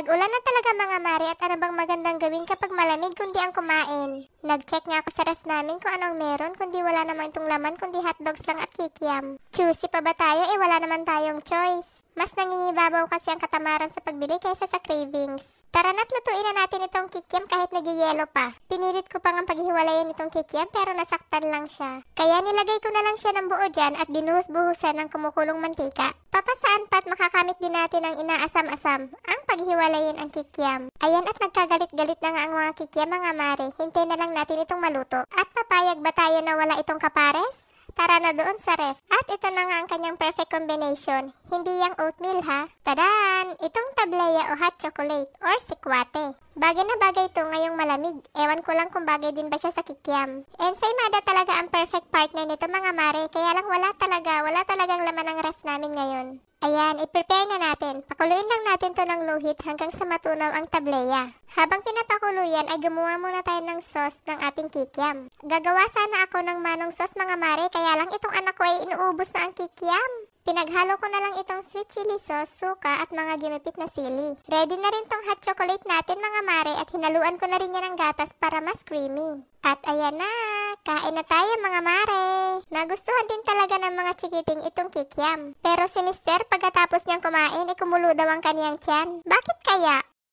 Tag-ulan na talaga mga mari at ano bang magandang gawin kapag malamig kundi ang kumain. Nag-check nga ako sa ref namin kung anong meron kundi wala namang itong laman kundi hotdogs lang at kikiam. Choosy pa ba tayo? Eh wala naman tayong choice. Mas nangingibabaw kasi ang katamaran sa pagbili kaysa sa cravings. Tara na't lutuin na natin itong kikiam kahit nagyayelo pa. Pinilit ko pang ang paghiwalayan itong kikiam pero nasaktan lang siya. Kaya nilagay ko na lang siya ng buo dyan at binuhos-buhusan ng kumukulong mantika. Papasaan at makakamit din natin ang inaasam-asam, ang paghiwalayin ang kikiam. Ayan at nagkagalit-galit na nga ang mga kikiam mga mare, hintay na lang natin itong maluto. At papayag ba tayo na wala itong kapares? Tara na doon sa ref. At ito na nga ang kanyang perfect combination. Hindi yung oatmeal ha. Tada! naman itong tableya o hot chocolate or sikwate. Bagay na bagay ito ngayong malamig. Ewan ko lang kung bagay din ba siya sa kikiam. Mada talaga ang perfect partner nito mga mare. Kaya lang wala talaga, wala talagang laman ang ref namin ngayon. Ayan, i-prepare na natin. Pakuluin lang natin to ng low heat hanggang sa matunaw ang tableya. Habang pinapakulo yan, ay gumawa muna tayo ng sauce ng ating kikiam. Gagawa sana ako ng manong sauce mga mare, kaya lang itong anak ko ay inuubos na ang kikiam. Pinaghalo ko na lang itong sweet chili sauce, suka at mga ginupit na sili. Ready na rin tong hot chocolate natin mga mare at hinaluan ko na rin yan ng gatas para mas creamy. At ayan na, kain na tayo mga mare. Nagustuhan din talaga ng mga chikiting itong kikiam. Pero si Mister pagkatapos niyang kumain, ikumulo daw ang kaniyang tiyan. Bakit kaya?